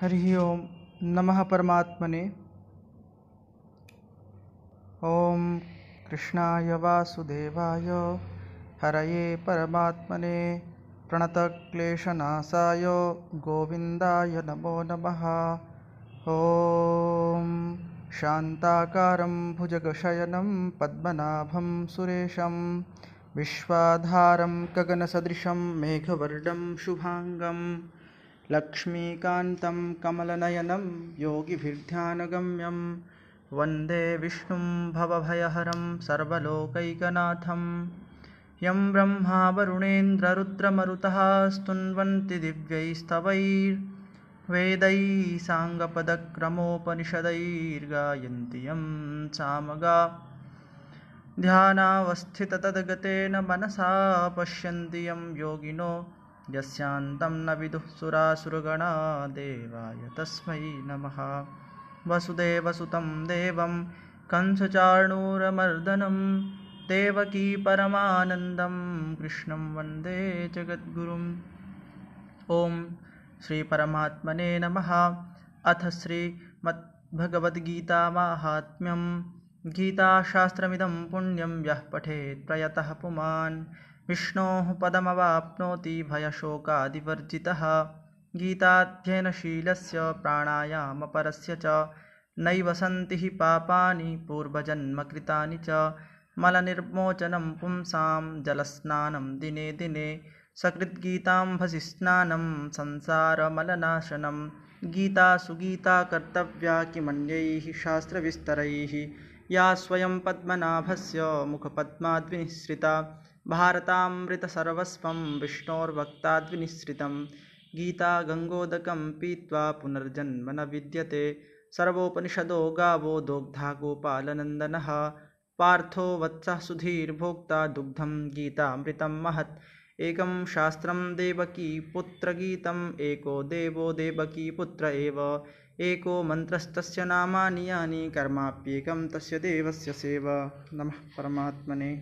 हरि ओम नमः परमात्मने ओम कृष्णाय वासुदेवाय हरये परमात्मने प्रणतक्लेशनाशाय गोविंदाय नमो नमः ओम शान्ताकारं भुजगशयनं पद्मनाभं सुरेशं विश्वाधारं गगनसदृशं मेघवर्णं शुभाङ्गम् लक्ष्मीकान्तं कमलनयनं योगिभिर्ध्यानगम्यं वन्दे विष्णुं भवभयहरं सर्वलोकैकनाथं यं ब्रह्मा वरुणेन्द्ररुद्रमरुतः स्तुन्वन्ति दिव्यैस्तवैर्वेदैः साङ्गपदक्रमोपनिषदैर्गायन्ति यं सामगा ध्यानावस्थिततद्गतेन मनसा पश्यन्ति यं योगिनो यस्यान्तं न विदुः सुरासुरगणादेवाय तस्मै नमः वसुदेवसुतं देवं कंसचार्णूरमर्दनं देवकी परमानन्दं कृष्णं वन्दे जगद्गुरुम् ॐ श्रीपरमात्मने नमः अथ श्रीमद्भगवद्गीतामाहात्म्यं गीताशास्त्रमिदं पुण्यं यः पठेत् प्रयतः पुमान् विष्णो पदमवाप्नोति भयशोकादिवर्जितः गीताध्ययनशीलस्य प्राणायामपरस्य च नैव सन्ति हि पापानि पूर्वजन्मकृतानि च मलनिर्मोचनं पुंसां जलस्नानं दिने दिने सकृद्गीताम्भसि स्नानं संसारमलनाशनं गीता सुगीता कर्तव्या किमन्यैः शास्त्रविस्तरैः या स्वयं पद्मनाभस्य मुखपद्माद्विनिःसृता भारतामृतसर्वस्वं विष्णोर्भक्ताद्विनिःसृतं गीता गंगोदक पीवा पुनर्जन्म न विद्यते सर्वोपनिषदो गावो दोग्धा गोपालनंदन पार्थो वत्स सुधीर्भोक्ता दुग्धं गीतामृत महत् एक शास्त्र देवकी एको देवो देवकी पुत्र एको मन्त्रस्तस्य नामानि यानि कर्माप्येकं तस्य देवस्य सेवा नमः परमात्मने